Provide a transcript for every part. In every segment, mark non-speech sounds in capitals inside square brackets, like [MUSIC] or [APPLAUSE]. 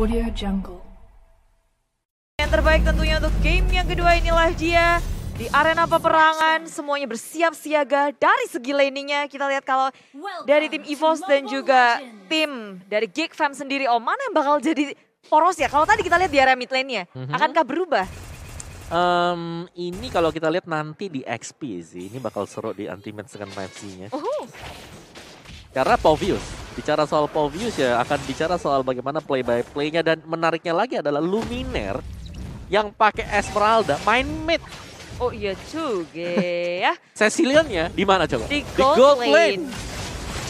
Audio Jungle. Yang terbaik tentunya untuk game yang kedua inilah dia. Di arena peperangan semuanya bersiap siaga dari segi laningnya kita lihat kalau dari tim EVOS dan juga tim dari Geek Fam sendiri oh mana yang bakal jadi poros ya kalau tadi kita lihat di area mid lane-nya mm -hmm. akankah berubah? Um, ini kalau kita lihat nanti di XP sih ini bakal seru di anti anti-match dengan 5 nya Uhuh. Karena Povius bicara soal views ya akan bicara soal bagaimana play by playnya dan menariknya lagi adalah Luminer yang pakai Esmeralda main mid. Oh iya juga ya. Ceciliannya [LAUGHS] di mana coba? Di gold, gold lane. lane.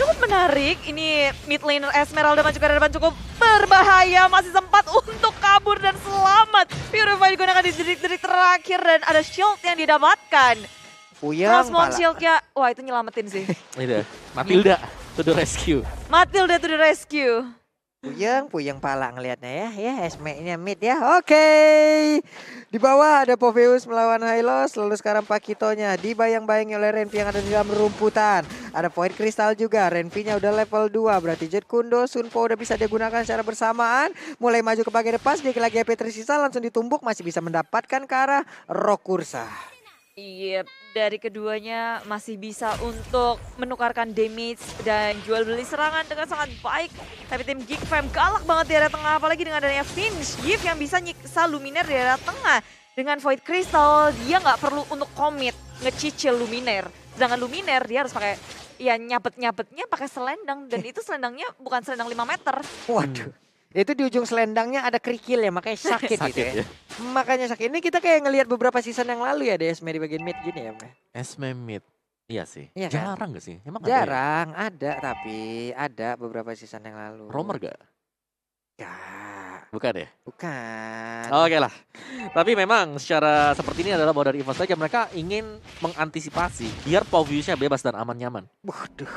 Cukup menarik ini mid laner Esmeralda maju ke depan cukup berbahaya masih sempat untuk kabur dan selamat. Purify digunakan di detik-detik terakhir dan ada shield yang didapatkan. Puyang Transmon shield-nya, wah itu nyelamatin sih. [LAUGHS] Matilda to the rescue. Matilda to the rescue. Puyeng, puyeng pala ngelihatnya ya. Ya, Esme ini mid ya. Oke. Okay. Di bawah ada Poveus melawan Hylos. Lalu sekarang Pakitonya dibayang-bayangi oleh Renvi yang ada di dalam rumputan. Ada poin kristal juga. renvi udah level 2. Berarti Jet Kundo, Sunpo udah bisa digunakan secara bersamaan. Mulai maju ke bagian depan. Sedikit lagi HP tersisa langsung ditumbuk. Masih bisa mendapatkan ke arah Rokursa. Iya, dari keduanya masih bisa untuk menukarkan damage dan jual beli serangan dengan sangat baik. Tapi tim Geek Fam galak banget di area tengah, apalagi dengan adanya Finch Gift yang bisa nyiksa Luminer di area tengah. Dengan Void Crystal, dia nggak perlu untuk commit ngecicil Luminer. Sedangkan Luminer, dia harus pakai ya nyabet-nyabetnya pakai selendang. Dan iya. itu selendangnya bukan selendang 5 meter. Waduh. Itu di ujung selendangnya ada kerikil ya, makanya sakit, [LAUGHS] sakit gitu ya. ya. Makanya sakit. Ini kita kayak ngelihat beberapa season yang lalu ya di Esme di bagian mid gini ya. Esme mid. Iya sih. Iya kan? Jarang gak sih? Emang Jarang, ada, ya? ada tapi ada beberapa season yang lalu. Romer gak? Gak. Bukan ya? Bukan. Oke okay lah. tapi memang secara seperti ini adalah bahwa dari Evos saja mereka ingin mengantisipasi biar Poviusnya bebas dan aman nyaman. Waduh.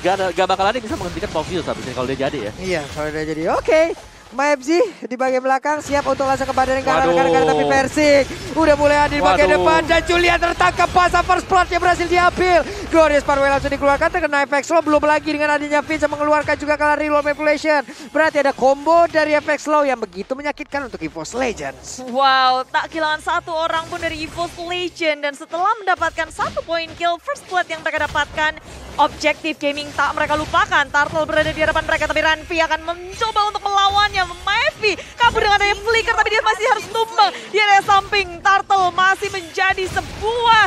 Gak, gak bakal ada bisa menghentikan Poxius habisnya kalau dia jadi ya. Iya, kalau dia jadi. Oke. Okay. Maebzi di bagian belakang siap untuk langsung ke badan yang karena karena tapi Persik udah mulai ada di bagian depan dan Julian tertangkap pas first blood yang berhasil diambil. Glorious Parway langsung dikeluarkan terkena efek slow belum lagi dengan adanya Vince mengeluarkan juga kalah reload manipulation. Berarti ada combo dari efek slow yang begitu menyakitkan untuk EVOS Legends. Wow, tak kehilangan satu orang pun dari EVOS Legends dan setelah mendapatkan satu poin kill first blood yang mereka dapatkan objektif gaming tak mereka lupakan. Turtle berada di hadapan mereka, tapi Ranvi akan mencoba untuk melawannya. Mavi kabur dengan adanya flicker, tapi dia masih harus tumbang. Di area samping, Turtle masih menjadi sebuah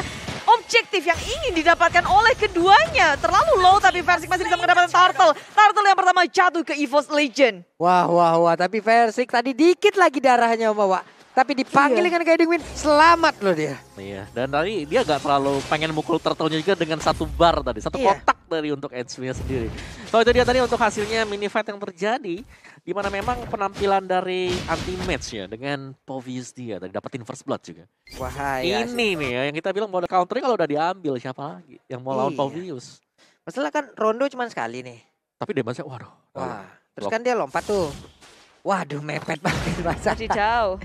objektif yang ingin didapatkan oleh keduanya. Terlalu low tapi Versik masih bisa mendapatkan Turtle. Turtle yang pertama jatuh ke EVOS Legend. Wah, wah, wah. Tapi Versik tadi dikit lagi darahnya, bawa tapi dipanggil iya. dengan guiding wind, selamat loh dia. Iya, dan tadi dia gak terlalu pengen mukul turtle juga dengan satu bar tadi, satu iya. kotak dari untuk edge-nya sendiri. So itu dia tadi untuk hasilnya mini fight yang terjadi, di mana memang penampilan dari anti match ya dengan Povius dia tadi dapetin first blood juga. Wah, ini nih ya yang kita bilang mau counter kalau udah diambil siapa lagi yang mau iya. lawan Povius. Masalah kan rondo cuma sekali nih. Tapi dia masih waduh. Wah, terus kan dia lompat tuh. Waduh, mepet banget bahasa. Jauh.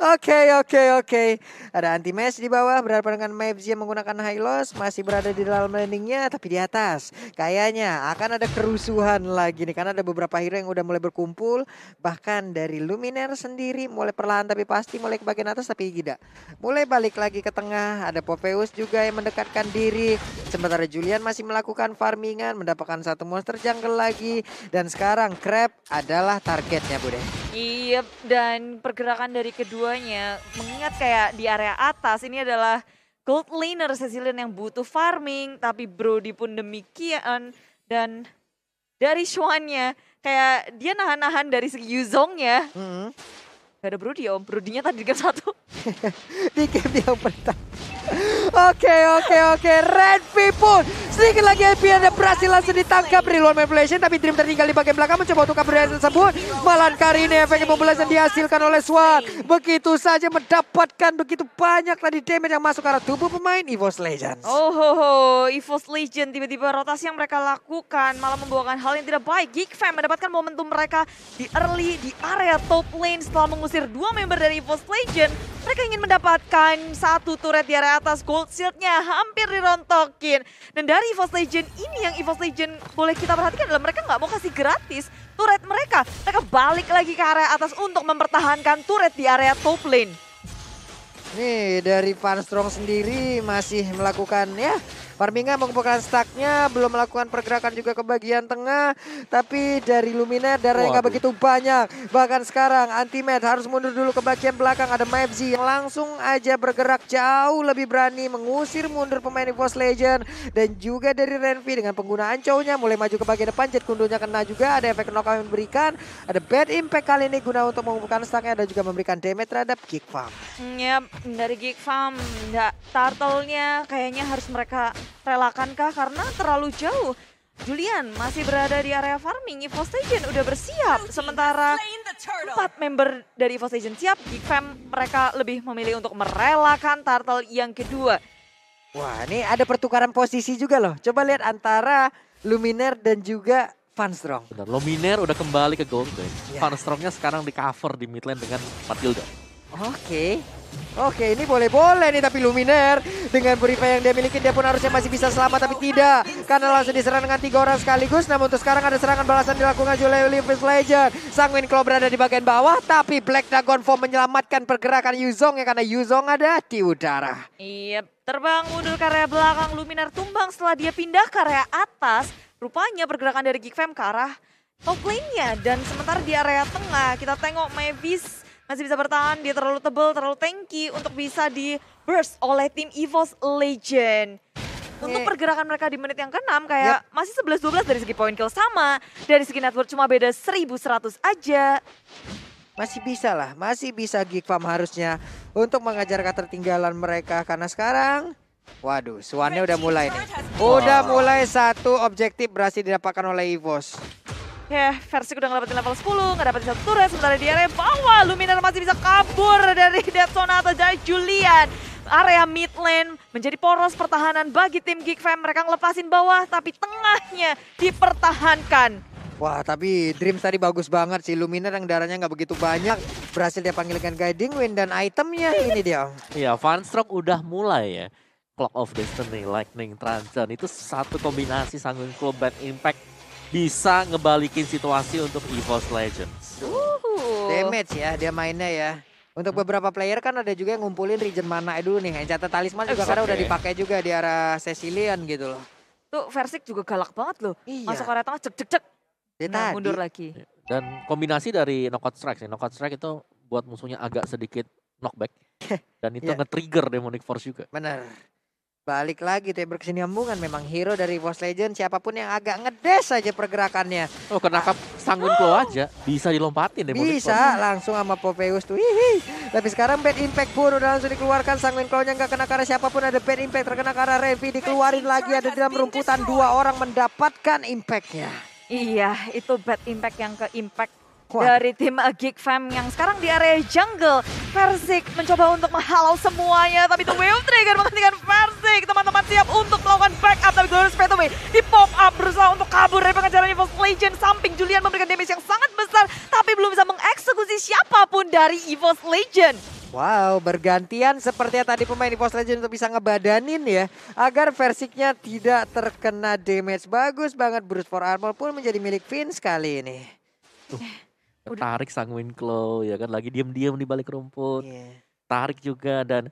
Oke, oke, oke. Ada anti mesh di bawah berhadapan dengan Mavs yang menggunakan high loss masih berada di dalam landingnya tapi di atas. Kayaknya akan ada kerusuhan lagi nih karena ada beberapa hero yang udah mulai berkumpul bahkan dari Luminer sendiri mulai perlahan tapi pasti mulai ke bagian atas tapi tidak. Mulai balik lagi ke tengah, ada Popeus juga yang mendekatkan diri sementara Julian masih melakukan farmingan mendapatkan satu monster jungle lagi dan sekarang Crab adalah targetnya, Bu deh. Iya, yep, dan pergerakan dari keduanya mengingat kayak di area atas ini adalah gold laner Cecilian yang butuh farming, tapi Brody pun demikian dan dari Swan-nya kayak dia nahan-nahan dari segi Yuzongnya. Mm -hmm. Gak ada Brody ya om, Brodynya tadi di satu. [LAUGHS] di game yang pertama. Oke, oke, oke. Red People Sedikit lagi ada berhasil langsung ditangkap luar manipulation tapi Dream tertinggal di bagian belakang mencoba untuk kabur tersebut. Malahan kali ini efek pembelasan dihasilkan oleh Swan. Begitu saja mendapatkan begitu banyak tadi damage yang masuk ke arah tubuh pemain EVOS Legends. Oh, ho, ho. EVOS Legends tiba-tiba rotasi yang mereka lakukan malah membawakan hal yang tidak baik. Geek Fam mendapatkan momentum mereka di early di area top lane setelah mengusir dua member dari EVOS Legends. Mereka ingin mendapatkan satu turret di area atas gold shieldnya hampir dirontokin. Dan dari EVOS Legend ini yang EVOS Legend boleh kita perhatikan adalah mereka nggak mau kasih gratis turret mereka. Mereka balik lagi ke area atas untuk mempertahankan turret di area top lane. Nih dari Van Strong sendiri masih melakukan ya Farminga mengumpulkan stacknya, belum melakukan pergerakan juga ke bagian tengah. Tapi dari Lumina darahnya nggak begitu banyak. Bahkan sekarang Antimed harus mundur dulu ke bagian belakang. Ada Mavzi yang langsung aja bergerak jauh lebih berani mengusir mundur pemain Evos Legend. Dan juga dari Renvi dengan penggunaan cownya mulai maju ke bagian depan. Jet Kundonya kena juga, ada efek knockout yang diberikan. Ada bad impact kali ini guna untuk mengumpulkan stacknya dan juga memberikan damage terhadap Geek Farm. Hmm, yep, ya, dari Geek Farm, nggak turtle-nya kayaknya harus mereka Relakankah karena terlalu jauh? Julian masih berada di area farming, EVO Station udah bersiap. Sementara empat member dari EVO Station siap, di fam mereka lebih memilih untuk merelakan turtle yang kedua. Wah ini ada pertukaran posisi juga loh. Coba lihat antara Luminer dan juga Vanstrong. Benar, Luminer udah kembali ke Golden. Yeah. Iya. Vanstrongnya sekarang di cover di mid lane dengan Matilda. Oke. Okay. Oke, ini boleh-boleh nih tapi Luminer dengan Purify yang dia miliki dia pun harusnya masih bisa selamat tapi tidak karena langsung diserang dengan tiga orang sekaligus. Namun untuk sekarang ada serangan balasan dilakukan oleh Olympus Legend. Sanguin Claw berada di bagian bawah tapi Black Dragon Form menyelamatkan pergerakan Yuzong ya karena Yuzong ada di udara. Iya, yep, terbang mundur ke area belakang Luminer tumbang setelah dia pindah ke area atas. Rupanya pergerakan dari Geek Fam ke arah top lane-nya dan sementara di area tengah kita tengok Mavis masih bisa bertahan, dia terlalu tebel, terlalu tanky untuk bisa di burst oleh tim EVOS Legend. Untuk pergerakan mereka di menit yang keenam, kayak yep. masih 11-12 dari segi point kill sama, dari segi network cuma beda 1100 aja. Masih bisa lah, masih bisa Geek Farm harusnya untuk mengajar tertinggalan mereka karena sekarang Waduh, suannya udah mulai nih. Udah mulai satu objektif berhasil didapatkan oleh EVOS. Ya, yeah, versi udah ngelapetin level 10, dapetin satu turret, sementara di area bawah, Luminar masih bisa kabur dari [LAUGHS] Death atau Jai Julian. Area mid lane menjadi poros pertahanan bagi tim Geek Fam. Mereka ngelepasin bawah, tapi tengahnya dipertahankan. Wah, tapi dream tadi bagus banget sih. Luminar yang darahnya nggak begitu banyak. Berhasil dia panggilkan Guiding Wind dan itemnya ini dia. Iya, Stroke udah mulai ya. Clock of Destiny, Lightning, Transcend. Itu satu kombinasi sanggung Club Bad Impact bisa ngebalikin situasi untuk EVOS Legends. Uhuh. Damage ya dia mainnya ya. Untuk beberapa player kan ada juga yang ngumpulin region mana dulu nih. Encanta Talisman juga exactly. karena udah dipakai juga di arah Cecilian gitu loh. Tuh Versik juga galak banget loh. Iya. Masuk area tengah cek cek cek. Dia nah, mundur lagi. Dan kombinasi dari knockout strike nih. Knockout strike itu buat musuhnya agak sedikit knockback. [LAUGHS] Dan itu yeah. nge-trigger demonic force juga. Benar. Balik lagi tuh berkesinambungan memang hero dari Boss Legend siapapun yang agak ngedes aja pergerakannya. Oh kenapa sanggun lo aja bisa dilompatin deh. Bisa langsung sama Popeus tuh. Hihi. Tapi sekarang bad impact pun udah langsung dikeluarkan sanggun claw-nya nggak kena karena siapapun ada bad impact terkena karena Revi dikeluarin lagi ada di dalam rumputan dua orang mendapatkan impactnya. Iya, itu bad impact yang ke impact Kuat. dari tim Geek Fam yang sekarang di area jungle. Persik mencoba untuk menghalau semuanya, tapi The Wave Trigger menghentikan Persik. Teman-teman siap untuk melakukan backup, tapi Glorious Pathway di pop up berusaha untuk kabur dari pengejaran Evil Legend. Samping Julian memberikan damage yang sangat besar, tapi belum bisa mengeksekusi siapapun dari Evil Legend. Wow, bergantian seperti yang tadi pemain Post Legend untuk bisa ngebadanin ya. Agar versiknya tidak terkena damage. Bagus banget Bruce for Armor pun menjadi milik Finn sekali ini. Tuh tarik sanguin Claw ya kan lagi diam-diam di balik rumput. Yeah. Tarik juga dan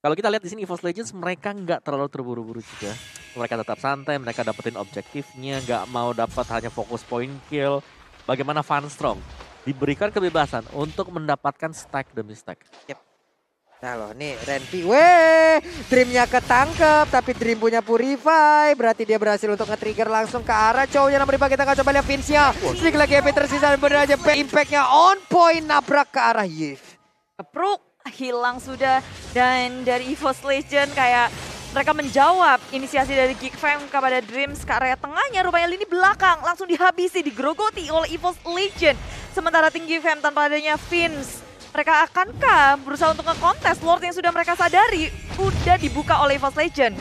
kalau kita lihat di sini EVOS Legends mereka nggak terlalu terburu-buru juga. Mereka tetap santai, mereka dapetin objektifnya, nggak mau dapat hanya fokus point kill. Bagaimana Van Strong diberikan kebebasan untuk mendapatkan stack demi stack. Yep. Nah loh nih Renpi, weh Dreamnya ketangkep tapi Dream punya Purify Berarti dia berhasil untuk nge-trigger langsung ke arah cowoknya Namun di kita coba lihat Vince-nya Sedikit lagi EP tersisa dan bener aja impact-nya on point nabrak ke arah Yves Kepruk hilang sudah dan dari EVOS Legend kayak mereka menjawab inisiasi dari Geek Fam kepada Dreams ke area tengahnya rupanya lini belakang langsung dihabisi digrogoti oleh EVOS Legend sementara tinggi Fam tanpa adanya Vince mereka akankah berusaha untuk ngekontes Lord yang sudah mereka sadari udah dibuka oleh EVOS Legend.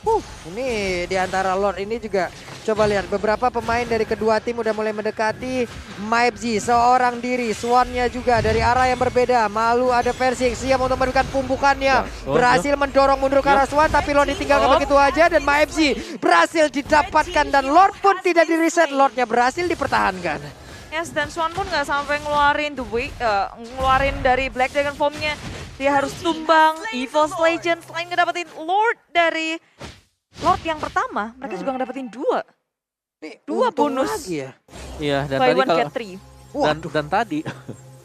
Uh, ini di antara Lord ini juga coba lihat beberapa pemain dari kedua tim udah mulai mendekati maipzi seorang diri. Swannya juga dari arah yang berbeda. Malu ada versi yang siap untuk memberikan pumbukannya. Ya, berhasil ya. mendorong mundur ke arah ya. Swan tapi Lord ditinggalkan begitu aja dan maipzi berhasil didapatkan dan Lord pun tidak direset. Lordnya berhasil dipertahankan. Yes, dan Swan pun nggak sampai ngeluarin the way, uh, eh, ngeluarin dari Black Dragon formnya. Dia harus tumbang evil Legend selain ngedapetin Lord dari Lord yang pertama, mereka hmm. juga ngedapetin dua. dua bonus. Lagi ya. Iya, dan By tadi kalau, Dan, dan tadi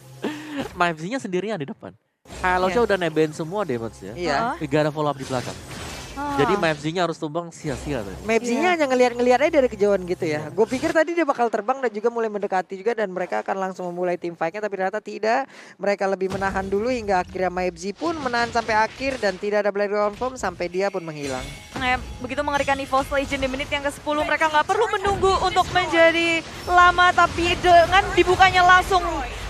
[LAUGHS] MFZ-nya sendirian di depan. Kalau iya. yeah. udah nebeng semua damage ya. Iya. Yeah. Gara follow up di belakang. Ah. Jadi Mavzinya harus tumbang sia-sia tadi. Mavzinya yeah. hanya ngeliat-ngeliat aja dari kejauhan gitu ya. Yeah. Gue pikir tadi dia bakal terbang dan juga mulai mendekati juga dan mereka akan langsung memulai tim fight-nya tapi ternyata tidak. Mereka lebih menahan dulu hingga akhirnya Mavzi pun menahan sampai akhir dan tidak ada blade Form sampai dia pun menghilang. Eh, begitu mengerikan Evolve Legion di menit yang ke-10 mereka nggak perlu menunggu untuk menjadi lama tapi dengan dibukanya langsung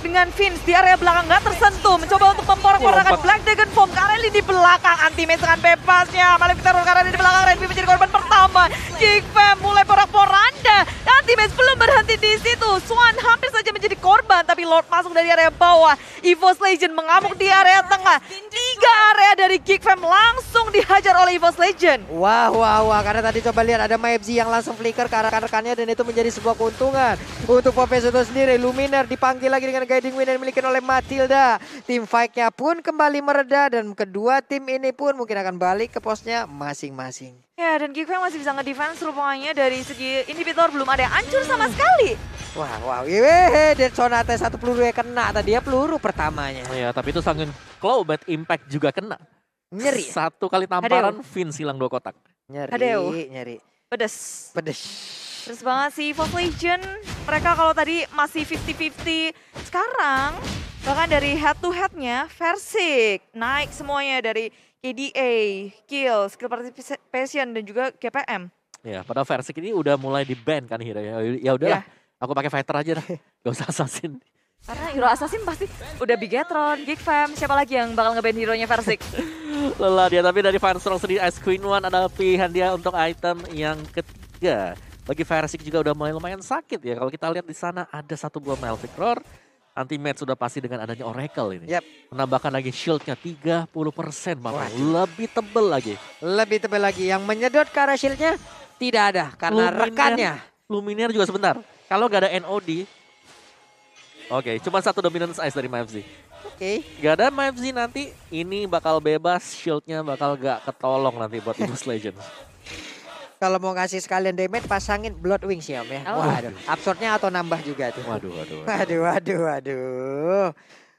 dengan Vince di area belakang nggak tersentuh. Mencoba untuk memporak-porakan iya, Black Dragon Foam. Kareli di belakang, anti dengan bebasnya. malah kita Kareli di belakang, Renvi menjadi korban pertama. King Fam mulai porak-poranda. Ultimate belum berhenti di situ. Swan hampir saja menjadi korban, tapi Lord masuk dari area bawah. EVOS Legend mengamuk di area tengah. Tiga area dari Geek Fam langsung dihajar oleh EVOS Legend. Wah, wah, wah. Karena tadi coba lihat ada Maebzi yang langsung flicker ke arah rekannya dan itu menjadi sebuah keuntungan. Untuk Popes itu sendiri, Luminar dipanggil lagi dengan guiding win yang dimiliki oleh Matilda. Tim fight-nya pun kembali mereda dan kedua tim ini pun mungkin akan balik ke posnya masing-masing. Ya, dan Gikwe masih bisa ngedefense rupanya dari segi inhibitor belum ada yang hancur sama sekali. Wah, wow, wehe, dan Sonata satu peluru yang kena tadi ya peluru pertamanya. Oh, ya, tapi itu saking Claw bad impact juga kena. Nyeri. Ya? Satu kali tamparan Finn silang dua kotak. Nyeri, Hadeu. nyeri. Pedes. Pedes. Terus banget sih Fox Legion, mereka kalau tadi masih 50-50, sekarang bahkan dari head to headnya Versik naik semuanya dari EDA, Kill, Skill Participation dan juga KPM. Ya, pada versi ini udah mulai di ban kan Hira ya. Ya udahlah, yeah. aku pakai fighter aja dah. [LAUGHS] Gak usah assassin. Karena hero assassin pasti udah Bigetron, Fam, siapa lagi yang bakal ngeban hero-nya Versik? [LAUGHS] Lelah dia, tapi dari Firestorm sendiri Ice Queen One ada pilihan dia untuk item yang ketiga. Bagi Versik juga udah mulai lumayan sakit ya. Kalau kita lihat di sana ada satu buah Melvic Roar, anti match sudah pasti dengan adanya Oracle ini. Yep. Menambahkan lagi shieldnya 30 persen, lebih tebel lagi. Lebih tebel lagi. Yang menyedot ke arah shieldnya tidak ada karena Luminer, rekannya. Luminer juga sebentar. Kalau gak ada NOD, Oke, okay, cuma satu dominance ice dari MFZ. Oke. Okay. Gak ada MFZ nanti, ini bakal bebas, shieldnya bakal gak ketolong nanti buat Ibus [LAUGHS] Legends. Kalau mau ngasih sekalian damage pasangin Blood Wings ya Om ya. Oh. Waduh, absurdnya atau nambah juga tuh. Waduh, waduh. Waduh, waduh, waduh.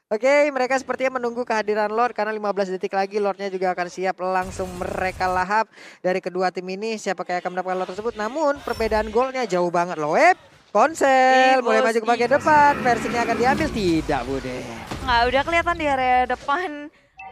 Oke, okay, mereka sepertinya menunggu kehadiran Lord karena 15 detik lagi Lordnya juga akan siap langsung mereka lahap dari kedua tim ini siapa yang akan mendapatkan Lord tersebut. Namun perbedaan golnya jauh banget loh. Eh, konsel mulai maju ke bagian depan. Versinya akan diambil tidak, Bude. Nggak udah kelihatan di area depan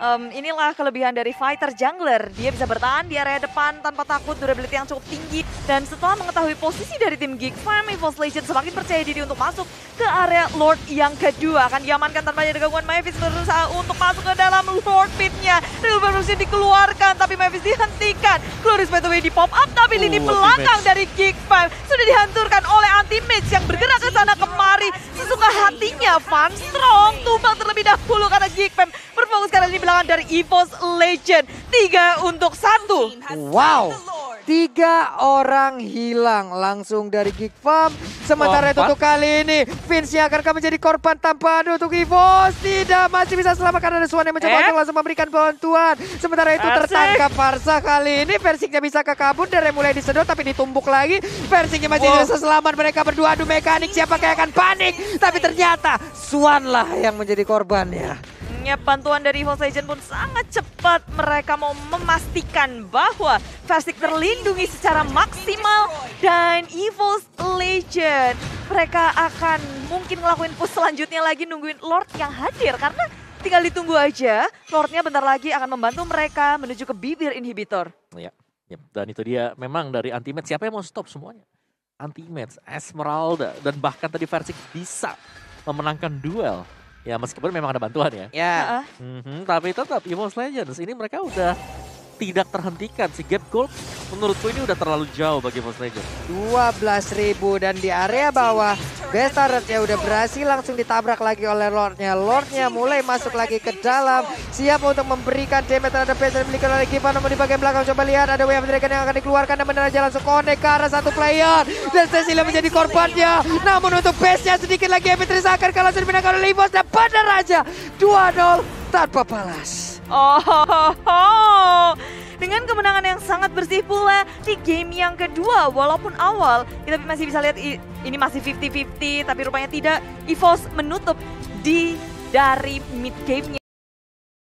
um, inilah kelebihan dari fighter jungler. Dia bisa bertahan di area depan tanpa takut, durability yang cukup tinggi. Dan setelah mengetahui posisi dari tim Geek Farm, Evos Legion semakin percaya diri untuk masuk ke area Lord yang kedua. Akan diamankan tanpa ada gangguan. Mavis berusaha untuk masuk ke dalam Lord Pit akhirnya Real Velocity dikeluarkan tapi Mavis dihentikan. Glorious by the way di pop up tapi lini oh, belakang dari Geek 5 sudah dihancurkan oleh anti-mage yang bergerak ke sana kemari. Sesuka hatinya Van Strong tumbang terlebih dahulu karena Geek 5 berfokus karena lini belakang dari EVOS Legend. Tiga untuk satu. Wow. Tiga orang hilang langsung dari Geek Farm. Sementara itu untuk kali ini, Vince yang akan menjadi korban tanpa adu untuk Evos. Tidak, masih bisa selamat karena ada Swan yang mencoba eh? untuk langsung memberikan bantuan. Sementara itu tertangkap Farsa kali ini. Versinya bisa ke kabut dari mulai disedot tapi ditumbuk lagi. Versinya masih wow. bisa selamat mereka berdua. adu mekanik siapa kayak akan panik. Tapi ternyata Swan lah yang menjadi korbannya. Tampaknya bantuan dari Evil Legend pun sangat cepat. Mereka mau memastikan bahwa Fastic terlindungi secara maksimal dan Evil Legend. Mereka akan mungkin ngelakuin push selanjutnya lagi nungguin Lord yang hadir karena tinggal ditunggu aja. Lordnya bentar lagi akan membantu mereka menuju ke bibir inhibitor. Ya, ya. dan itu dia memang dari anti-match siapa yang mau stop semuanya? Anti-match, Esmeralda, dan bahkan tadi versi bisa memenangkan duel Ya meskipun memang ada bantuan ya. Ya. Yeah. Mm -hmm, tapi tetap Evil Legends ini mereka udah tidak terhentikan. Si gap gold menurutku ini udah terlalu jauh bagi Monster 12 ribu dan di area bawah ya udah berhasil langsung ditabrak lagi oleh Lordnya. Lordnya mulai masuk lagi ke dalam. Siap untuk memberikan damage terhadap base yang dimiliki oleh Givan Namun di bagian belakang coba lihat ada Wave Dragon yang akan dikeluarkan. Dan benar aja langsung connect ke arah satu player. Dan Cecilia menjadi korbannya. Namun untuk base-nya sedikit lagi Epitris akan kalau sudah dimenangkan oleh Ibos. Dan benar aja 2-0 tanpa balas. Oh, ho, [LAUGHS] ho. dengan kemenangan yang sangat bersih pula di game yang kedua. Walaupun awal kita masih bisa lihat ini masih 50-50, tapi rupanya tidak. EVOS menutup di dari mid game-nya.